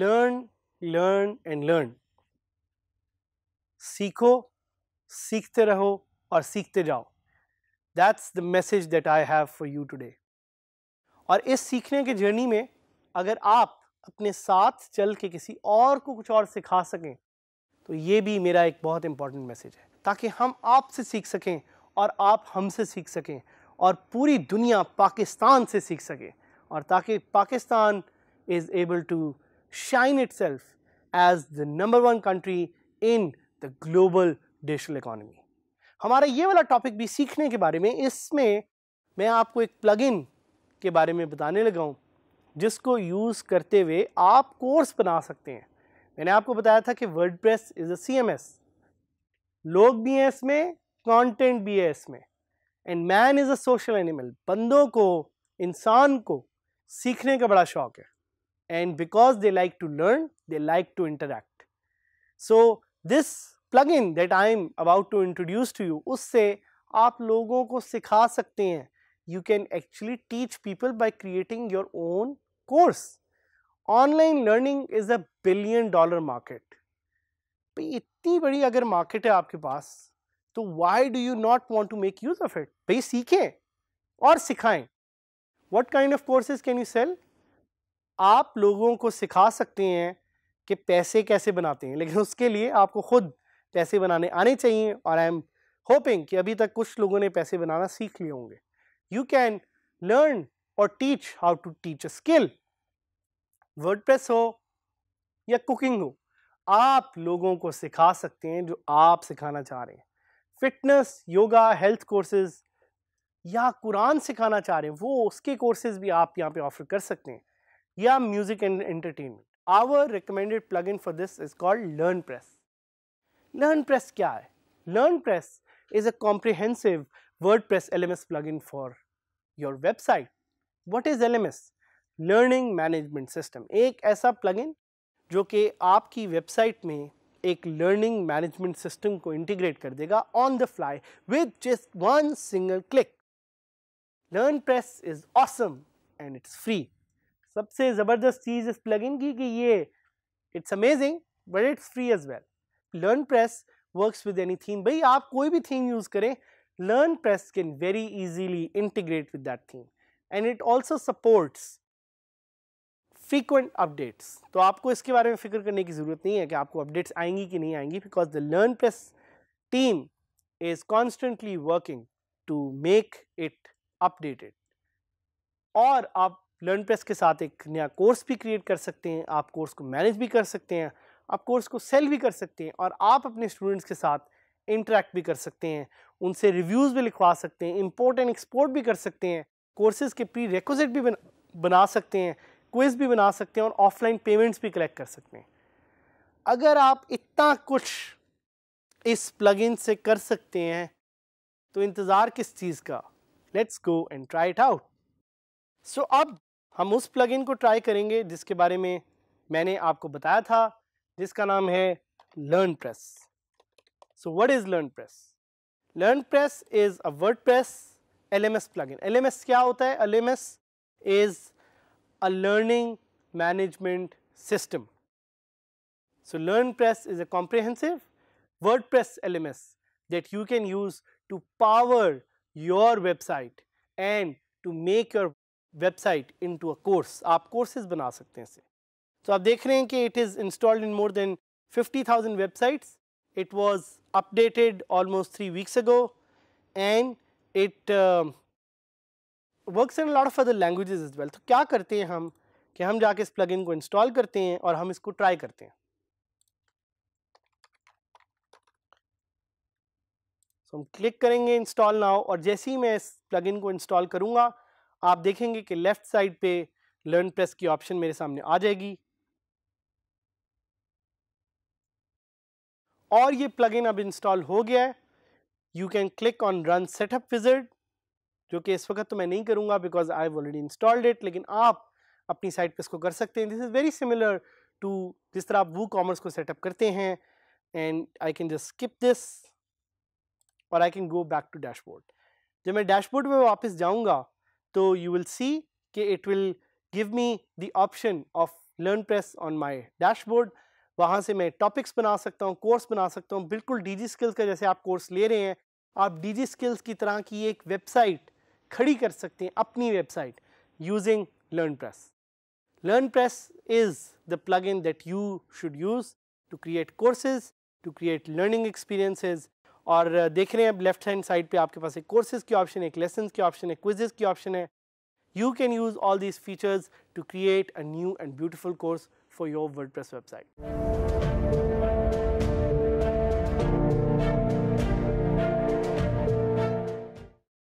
Learn learn and learn सीखो सीखते रहो और सीखते जाओ that's the message that I have for you today और इस सीखने के जर्नी में अगर आप अपने साथ चल के किसी और को कुछ और सिखा सकें तो ये भी मेरा एक बहुत इम्पॉर्टेंट मैसेज है ताकि हम आपसे सीख सकें और आप हमसे सीख सकें और पूरी दुनिया पाकिस्तान से सीख सके और ताकि Pakistan is able to shine itself as the number one country in the global digital economy हमारा ये वाला टॉपिक भी सीखने के बारे में इसमें मैं आपको एक प्लग के बारे में बताने लगा हूँ जिसको यूज़ करते हुए आप कोर्स बना सकते हैं मैंने आपको बताया था कि WordPress is a C M S लोग भी हैं इसमें कंटेंट भी है इसमें and man is a social animal बंदों को इंसान को सीखने का बड़ा शौक है and because they like to learn they like to interact so this plugin that I am about to introduce to you उससे आप लोगों को सिखा सकते हैं you can actually teach people by creating your own course online learning is a billion dollar market भाई इतनी बड़ी अगर मार्केट है आपके पास तो why do you not want to make use of it भाई सीखें और सिखाएं what kind of courses can you sell आप लोगों को सिखा सकते हैं कि पैसे कैसे बनाते हैं लेकिन उसके लिए आपको खुद पैसे बनाने आने चाहिए और आई एम होपिंग कि अभी तक कुछ लोगों ने पैसे बनाना सीख लिए होंगे यू कैन लर्न और teach how to teach a skill WordPress हो या कुकिंग हो आप लोगों को सिखा सकते हैं जो आप सिखाना चाह रहे हैं फिटनेस योगा हेल्थ कोर्सेज या कुरान सिखाना चाह रहे हैं वो उसके कोर्सेज भी आप यहाँ पे ऑफर कर सकते हैं या music and entertainment our recommended plugin for this is called LearnPress LearnPress क्या है LearnPress is a comprehensive WordPress L M S plugin for your website what is L M S learning management system एक ऐसा plug in जो कि आपकी website में एक learning management system को इंटीग्रेट कर देगा on the fly with just one single click LearnPress is awesome and it's free सबसे ज़बरदस्त चीज़ इस प्लग इन की कि ये it's amazing but it's free as well LearnPress work with any theme भाई आप कोई भी थीम यूज करें LearnPress can very easily integrate with that theme and it also supports frequent updates तो आपको इसके बारे में फिक्र करने की जरूरत नहीं है कि आपको अपडेट्स आएंगी कि नहीं आएंगी because the LearnPress team is constantly working to make it updated और आप लर्न प्रेस के साथ एक नया कोर्स भी क्रिएट कर सकते हैं आप कोर्स को मैनेज भी कर सकते हैं आप कोर्स को सेल भी कर सकते हैं और आप अपने स्टूडेंट्स के साथ इंटरेक्ट भी कर सकते हैं उनसे रिव्यूज़ भी लिखवा सकते हैं इम्पोर्ट एंड एक्सपोर्ट भी कर सकते हैं कोर्सेज़ के प्री रिक्वेजिट भी बना, बना सकते हैं क्विज़ भी बना सकते हैं और ऑफलाइन पेमेंट्स भी कलेक्ट कर सकते हैं अगर आप इतना कुछ इस प्लगइन से कर सकते हैं तो इंतज़ार किस चीज़ का let's go and try it out so अब हम उस प्लगइन को ट्राई करेंगे जिसके बारे में मैंने आपको बताया था जिसका नाम है LearnPress so what is LearnPress LearnPress is a WordPress L M S plugs क्या होता है L is a learning management system so LearnPress is a comprehensive WordPress L M S that you can use to power your website and to make your website into a course आप courses बना सकते हैं इसे तो आप देख रहे हैं कि it is installed in more than 50,000 thousand It it was updated almost three weeks ago and it works in a of other language is well तो क्या करते हैं हम कि हम जाके इस प्लग को इंस्टॉल करते हैं और हम इसको ट्राई करते हैं तो हम क्लिक करेंगे इंस्टॉल नाउ और जैसे ही मैं इस प्लगइन को इंस्टॉल करूंगा आप देखेंगे कि लेफ़्ट साइड पे लर्न प्रेस की ऑप्शन मेरे सामने आ जाएगी और ये प्लगइन अब इंस्टॉल हो गया है you can click on run setup wizard जो कि इस वक्त तो मैं नहीं करूँगा because I have already installed it लेकिन आप अपनी साइट पर इसको कर सकते हैं this is very similar to जिस तरह आप वो कॉमर्स को सेटअप करते हैं and I can just skip this और I can go back to dashboard जब मैं डैशबोर्ड में वापस जाऊँगा तो यू विल सी कि it will give me the option of LearnPress on my dashboard वहाँ से मैं टॉपिक्स बना सकता हूँ कोर्स बना सकता हूँ बिल्कुल डीजी स्किल्स का जैसे आप कोर्स ले रहे हैं आप डीजी स्किल्स की तरह की एक वेबसाइट खड़ी कर सकते हैं अपनी website using LearnPress LearnPress is the plugin that you should use to create courses to create learning experiences और uh, देख रहे हैं अब लेफ्ट हैंड साइड पे आपके पास एक कोर्सेज की ऑप्शन है एक लेसन की ऑप्शन है क्विजेज की ऑप्शन है you can use all these features to create a new and beautiful course for your WordPress website.